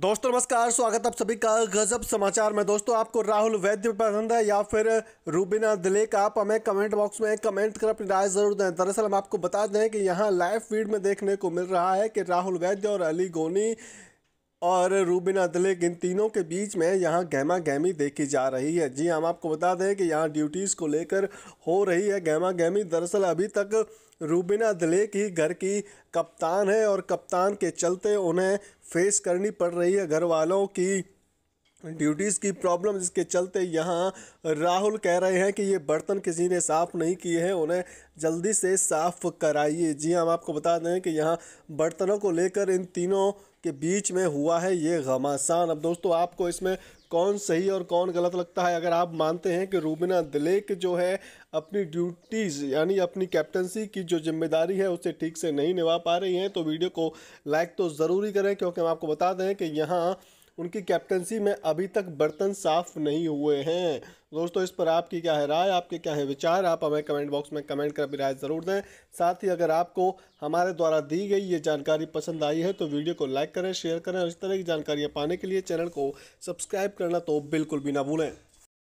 दोस्तों नमस्कार स्वागत आप सभी का गजब समाचार में दोस्तों आपको राहुल वैद्य पसंद है या फिर रूबीना दिलेक आप हमें कमेंट बॉक्स में कमेंट कर अपनी राय जरूर दें दरअसल हम आपको बता दें कि यहाँ लाइव फीड में देखने को मिल रहा है कि राहुल वैद्य और अली गोनी और रूबिन अदलिक इन तीनों के बीच में यहाँ गहमा गहमी देखी जा रही है जी हाँ, हम आपको बता दें कि यहाँ ड्यूटीज़ को लेकर हो रही है गहमा गहमी दरअसल अभी तक रूबिना दलेक ही घर की कप्तान है और कप्तान के चलते उन्हें फेस करनी पड़ रही है घर वालों की ड्यूटीज़ की प्रॉब्लम जिसके चलते यहाँ राहुल कह रहे हैं कि ये बर्तन किसी ने साफ़ नहीं किए हैं उन्हें जल्दी से साफ़ कराइए जी हाँ, हम आपको बता दें कि यहाँ बर्तनों को लेकर इन तीनों के बीच में हुआ है ये घमासान अब दोस्तों आपको इसमें कौन सही और कौन गलत लगता है अगर आप मानते हैं कि रूबिना दिलेक जो है अपनी ड्यूटीज़ यानी अपनी कैप्टनसी की जो जिम्मेदारी है उसे ठीक से नहीं निभा पा रही हैं तो वीडियो को लाइक तो ज़रूरी करें क्योंकि हम आपको बता दें कि यहाँ उनकी कैप्टनसी में अभी तक बर्तन साफ नहीं हुए हैं दोस्तों इस पर आपकी क्या है राय आपके क्या है विचार आप हमें कमेंट बॉक्स में कमेंट कर अपनी राय ज़रूर दें साथ ही अगर आपको हमारे द्वारा दी गई ये जानकारी पसंद आई है तो वीडियो को लाइक करें शेयर करें और इस तरह की जानकारियाँ पाने के लिए चैनल को सब्सक्राइब करना तो बिल्कुल भी ना भूलें